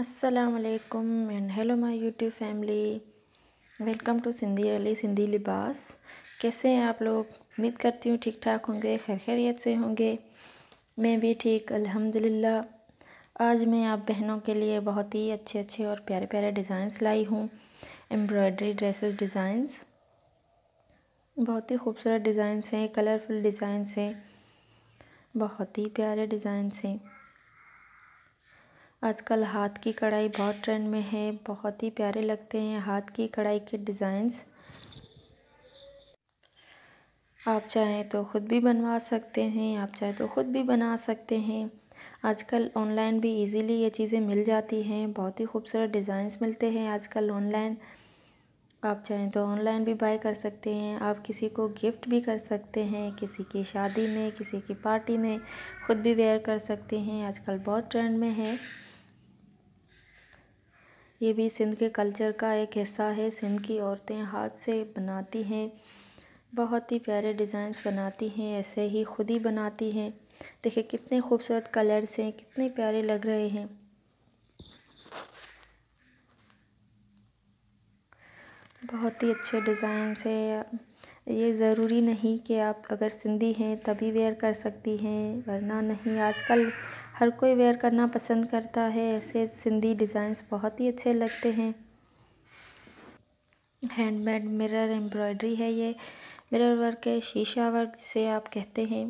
असलकम and hello my YouTube family welcome to Sindhi Ali Sindhi लिबास कैसे हैं आप लोग उम्मीद करती हूँ ठीक ठाक होंगे खैर खैरियत से होंगे मैं भी ठीक अल्हम्दुलिल्लाह आज मैं आप बहनों के लिए बहुत ही अच्छे अच्छे और प्यारे प्यारे डिज़ाइंस लाई हूँ एम्ब्रॉयडरी ड्रेसेस डिज़ाइंस बहुत ही खूबसूरत डिज़ाइंस हैं कलरफुल डिज़ाइंस हैं बहुत ही प्यारे डिज़ाइंस हैं आजकल हाथ की कढ़ाई बहुत ट्रेंड में है बहुत ही प्यारे लगते हैं हाथ की कढ़ाई के डिज़ाइंस आप चाहें तो ख़ुद भी बनवा सकते हैं आप चाहें तो ख़ुद भी बना सकते हैं आजकल ऑनलाइन भी इजीली ये चीज़ें मिल जाती हैं बहुत ही खूबसूरत डिज़ाइंस मिलते हैं आजकल ऑनलाइन आप चाहें तो ऑनलाइन भी बाय कर सकते हैं आप किसी को गिफ्ट भी कर सकते हैं किसी की शादी में किसी की पार्टी में ख़ुद भी वेयर कर सकते हैं आजकल बहुत ट्रेंड में है ये भी सिंध के कल्चर का एक हिस्सा है सिंध की औरतें हाथ से बनाती हैं बहुत ही प्यारे डिज़ाइंस बनाती हैं ऐसे ही खुद ही बनाती हैं देखिए कितने खूबसूरत कलर्स हैं कितने प्यारे लग रहे हैं बहुत ही अच्छे डिज़ाइंस हैं ये ज़रूरी नहीं कि आप अगर सिंधी हैं तभी वेयर कर सकती हैं वरना नहीं आजकल हर कोई वेयर करना पसंद करता है ऐसे सिंधी डिज़ाइंस बहुत ही अच्छे लगते हैं हैंडमेड मिरर एम्ब्रॉयडरी है ये मिरर वर्क है शीशा वर्क जिसे आप कहते हैं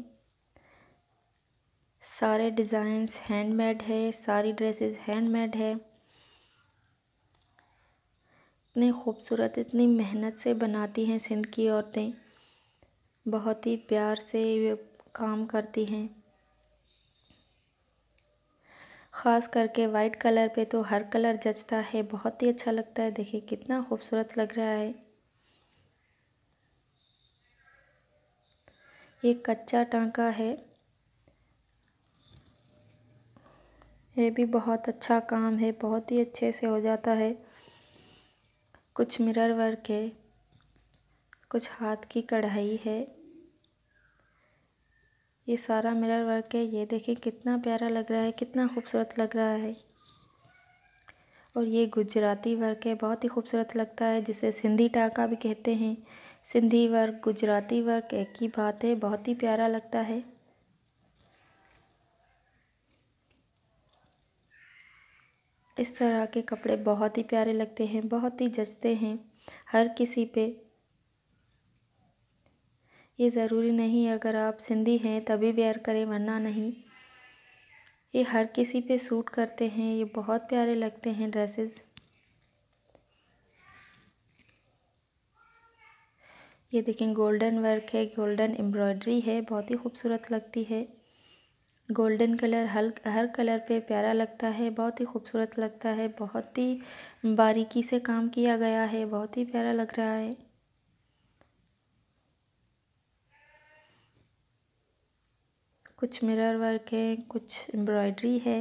सारे डिज़ाइंस हैंडमेड है सारी ड्रेसेस हैंडमेड है इतने खूबसूरत इतनी मेहनत से बनाती हैं सिंध की औरतें बहुत ही प्यार से काम करती हैं ख़ास करके वाइट कलर पे तो हर कलर जचता है बहुत ही अच्छा लगता है देखिए कितना खूबसूरत लग रहा है ये कच्चा टांका है ये भी बहुत अच्छा काम है बहुत ही अच्छे से हो जाता है कुछ मिरर वर्क है कुछ हाथ की कढ़ाई है ये सारा मिरर वर्क है ये देखें कितना प्यारा लग रहा है कितना खूबसूरत लग रहा है और ये गुजराती वर्क है बहुत ही खूबसूरत लगता है जिसे सिंधी टाका भी कहते हैं सिंधी वर्क गुजराती वर्क एक ही बात है बहुत ही प्यारा लगता है इस तरह के कपड़े बहुत ही प्यारे लगते हैं बहुत ही जचते हैं हर किसी पे ये ज़रूरी नहीं अगर आप सिंधी हैं तभी वेयर करें वरना नहीं ये हर किसी पे सूट करते हैं ये बहुत प्यारे लगते हैं ड्रेसेस ये देखें गोल्डन वर्क है गोल्डन एम्ब्रॉयडरी है बहुत ही खूबसूरत लगती है गोल्डन कलर हल हर कलर पे प्यारा लगता है बहुत ही खूबसूरत लगता है बहुत ही बारीकी से काम किया गया है बहुत ही प्यारा लग रहा है कुछ मिरर वर्क है कुछ एम्ब्रॉयडरी है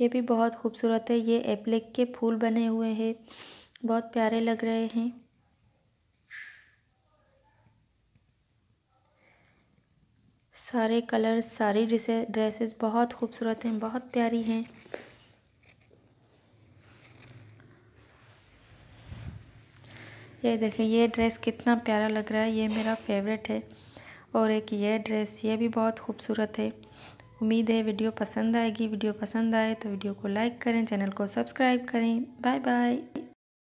ये भी बहुत खूबसूरत है ये एप्लिक के फूल बने हुए हैं बहुत प्यारे लग रहे हैं सारे कलर सारी ड्रेसेस बहुत खूबसूरत हैं बहुत प्यारी हैं ये देखें ये ड्रेस कितना प्यारा लग रहा है ये मेरा फेवरेट है और एक ये ड्रेस ये भी बहुत खूबसूरत है उम्मीद है वीडियो पसंद आएगी वीडियो पसंद आए तो वीडियो को लाइक करें चैनल को सब्सक्राइब करें बाय बाय